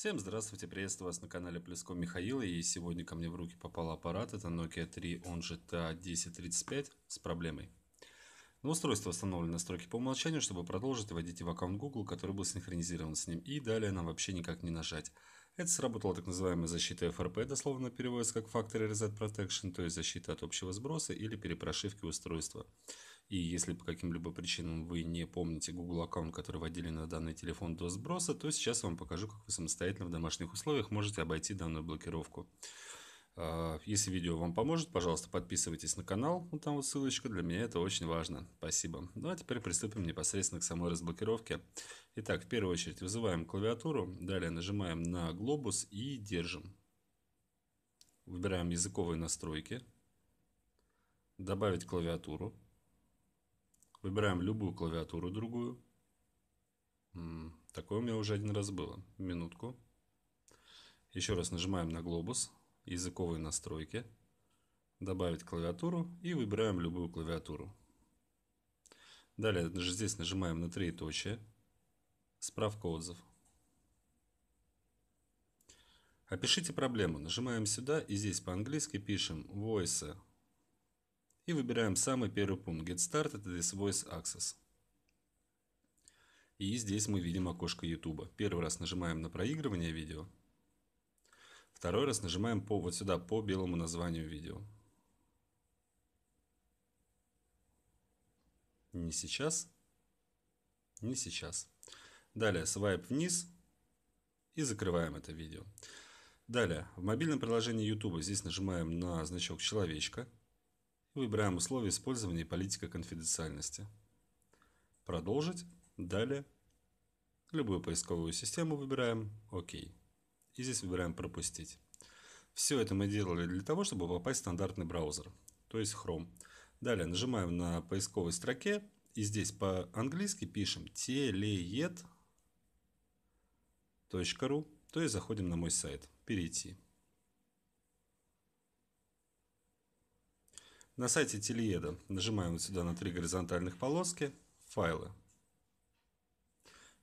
Всем здравствуйте, приветствую вас на канале Плеском Михаила и сегодня ко мне в руки попал аппарат, это Nokia 3, он же TA1035 с проблемой. Ну, на устройство установлены настройки по умолчанию, чтобы продолжить вводите в аккаунт Google, который был синхронизирован с ним и далее нам вообще никак не нажать. Это сработала так называемая защита FRP, дословно переводится как Factory Reset Protection, то есть защита от общего сброса или перепрошивки устройства. И если по каким-либо причинам вы не помните Google аккаунт, который вводили на данный телефон до сброса, то сейчас я вам покажу, как вы самостоятельно в домашних условиях можете обойти данную блокировку. А, если видео вам поможет, пожалуйста, подписывайтесь на канал, вот там вот ссылочка, для меня это очень важно. Спасибо. Ну а теперь приступим непосредственно к самой разблокировке. Итак, в первую очередь вызываем клавиатуру, далее нажимаем на глобус и держим. Выбираем языковые настройки, добавить клавиатуру. Выбираем любую клавиатуру другую. Такое у меня уже один раз было. Минутку. Еще раз нажимаем на глобус, языковые настройки, добавить клавиатуру и выбираем любую клавиатуру. Далее же здесь нажимаем на точки справка отзыв. Опишите проблему. Нажимаем сюда и здесь по-английски пишем voice и выбираем самый первый пункт Get Started with Voice Access. И здесь мы видим окошко YouTube. Первый раз нажимаем на проигрывание видео. Второй раз нажимаем по вот сюда, по белому названию видео. Не сейчас. Не сейчас. Далее свайп вниз и закрываем это видео. Далее, в мобильном приложении YouTube здесь нажимаем на значок человечка выбираем условия использования и политика конфиденциальности. Продолжить. Далее. Любую поисковую систему выбираем. ОК. И здесь выбираем «Пропустить». Все это мы делали для того, чтобы попасть в стандартный браузер, то есть Chrome. Далее нажимаем на поисковой строке и здесь по-английски пишем телеед.ру, то есть заходим на мой сайт, перейти. На сайте Телееда нажимаем вот сюда на три горизонтальных полоски «Файлы».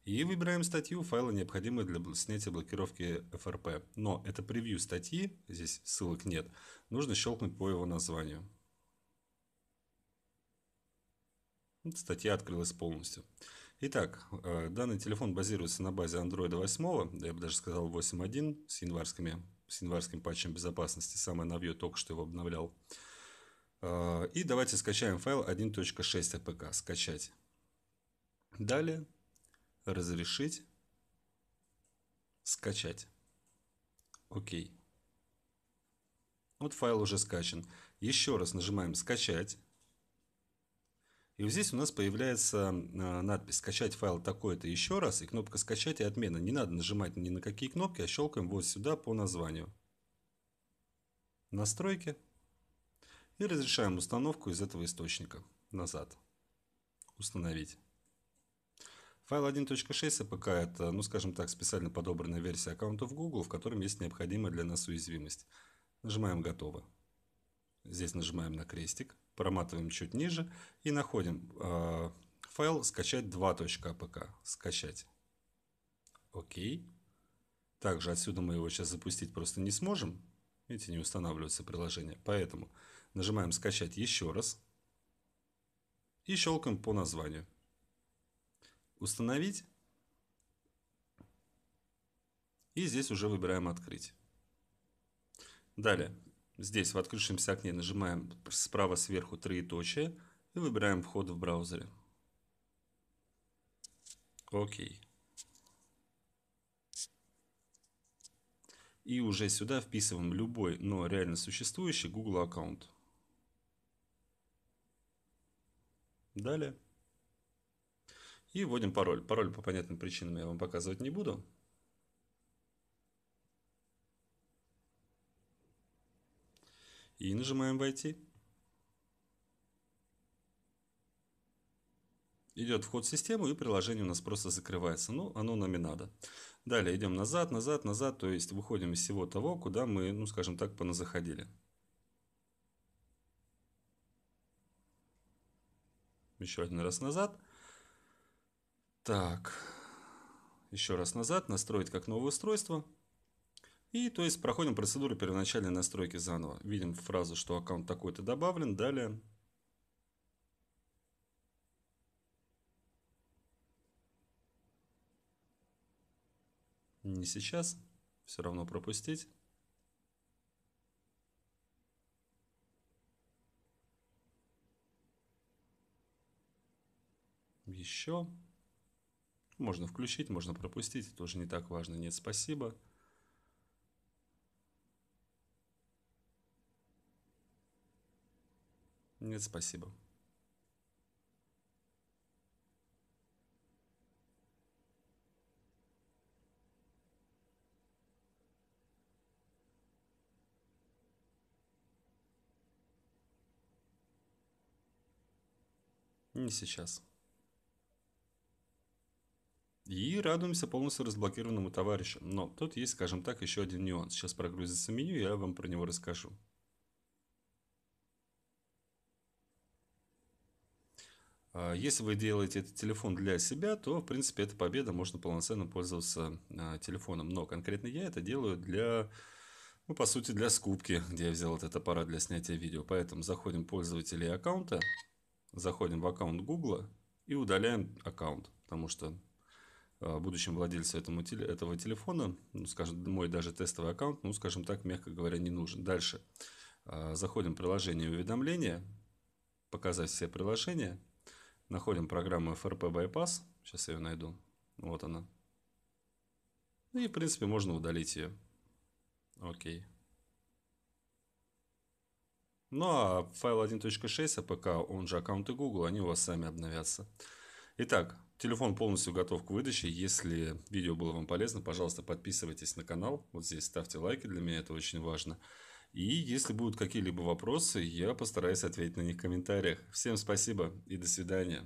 И выбираем статью файла, необходимые для снятия блокировки FRP. Но это превью статьи, здесь ссылок нет, нужно щелкнуть по его названию. Статья открылась полностью. Итак, э, данный телефон базируется на базе Android 8, да я бы даже сказал 8.1 с с январским патчем безопасности. Самое новье только что его обновлял. А, и давайте скачаем файл 1.6 апк. Скачать. Далее. Разрешить. Скачать. Окей. Вот файл уже скачан. Еще раз нажимаем «Скачать». И вот здесь у нас появляется а, надпись «Скачать файл такой-то еще раз» и кнопка «Скачать» и «Отмена». Не надо нажимать ни на какие кнопки, а щелкаем вот сюда по названию. Настройки и разрешаем установку из этого источника назад. Установить. Файл 1.6 апк это, ну скажем так, специально подобранная версия аккаунта в Google, в котором есть необходимая для нас уязвимость. Нажимаем «Готово». Здесь нажимаем на крестик, проматываем чуть ниже и находим э, файл «Скачать 2.apk». «Скачать». Окей. Также отсюда мы его сейчас запустить просто не сможем. Видите, не устанавливается приложение. Поэтому Нажимаем «Скачать еще раз» и щелкаем по названию. «Установить» и здесь уже выбираем «Открыть». Далее, здесь в открывшемся окне нажимаем справа сверху троеточие и выбираем вход в браузере. Окей. И уже сюда вписываем любой, но реально существующий Google аккаунт. Далее. И вводим пароль. Пароль по понятным причинам я вам показывать не буду. И нажимаем «Войти». Идет вход в систему, и приложение у нас просто закрывается. Ну, оно нам и надо. Далее идем назад, назад, назад, то есть выходим из всего того, куда мы, ну, скажем так, поназаходили. еще один раз назад. Так, еще раз назад, настроить как новое устройство. И то есть проходим процедуру первоначальной настройки заново. Видим фразу, что аккаунт такой-то добавлен. Далее. Не сейчас. Все равно пропустить. еще. Можно включить, можно пропустить, тоже не так важно. Нет, спасибо. Нет, спасибо. Не сейчас. И радуемся полностью разблокированному товарищу. Но тут есть, скажем так, еще один нюанс. Сейчас прогрузится меню, я вам про него расскажу. А, если вы делаете этот телефон для себя, то, в принципе, это победа, можно полноценно пользоваться а, телефоном. Но конкретно я это делаю для, ну, по сути, для скупки, где я взял этот аппарат для снятия видео. Поэтому заходим в пользователей аккаунта, заходим в аккаунт Google и удаляем аккаунт, потому что Э, будущем владельцу этому, этого телефона, ну, скажем, мой даже тестовый аккаунт, ну, скажем так, мягко говоря, не нужен. Дальше. Э, заходим в приложение уведомления, показать все приложения, находим программу FRP Bypass, сейчас я ее найду, вот она. Ну, и, в принципе, можно удалить ее. Окей. Ну а файл 1.6 APK, а он же аккаунты Google, они у вас сами обновятся. Итак, Телефон полностью готов к выдаче. Если видео было вам полезно, пожалуйста, подписывайтесь на канал. Вот здесь ставьте лайки, для меня это очень важно. И если будут какие-либо вопросы, я постараюсь ответить на них в комментариях. Всем спасибо и до свидания.